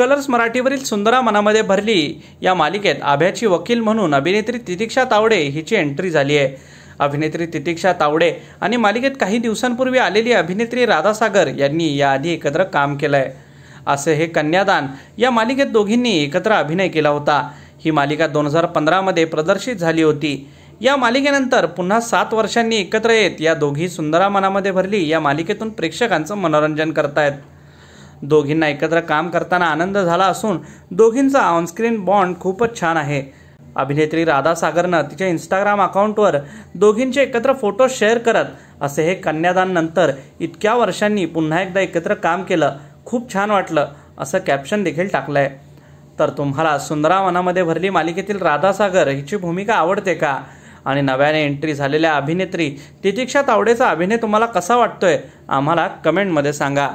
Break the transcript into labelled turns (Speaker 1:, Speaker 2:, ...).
Speaker 1: colours मराठीवरील सुंदरा मनामध्ये भरली या मालिकेत आभ्याची वकील म्हणून अभिनेत्री तितिक्षा तावडे हिची एंट्री झाली आहे अभिनेत्री तितिक्षा तावडे आणि मालिकेत काही दिवसांपूर्वी आलेली अभिनेत्री राधासागर यांनी याआधी एकत्र काम केलं आहे असे हे कन्यादान या मालिकेत दोघींनी एकत्र अभिनय केला होता ही मालिका दोन हजार पंधरामध्ये प्रदर्शित झाली होती या मालिकेनंतर पुन्हा सात वर्षांनी एकत्र येत या दोघी सुंदरा मनामध्ये भरली या मालिकेतून प्रेक्षकांचं मनोरंजन करतायत दोघींना एकत्र काम करताना आनंद झाला असून दोघींचा ऑनस्क्रीन बॉन्ड खूपच छान आहे अभिनेत्री राधा सागरनं तिच्या इंस्टाग्राम अकाउंटवर दोघींचे एकत्र फोटो शेअर करत असे हे कन्यादान नंतर इतक्या वर्षांनी पुन्हा एकदा एकत्र काम केलं खूप छान वाटलं असं कॅप्शन देखील टाकलंय तर तुम्हाला सुंदरा मनामध्ये भरली मालिकेतील राधासागर हिची भूमिका आवडते का आणि नव्याने एंट्री झालेल्या अभिनेत्री तितिक्षा तावडेचा अभिनय तुम्हाला कसा वाटतोय आम्हाला कमेंटमध्ये सांगा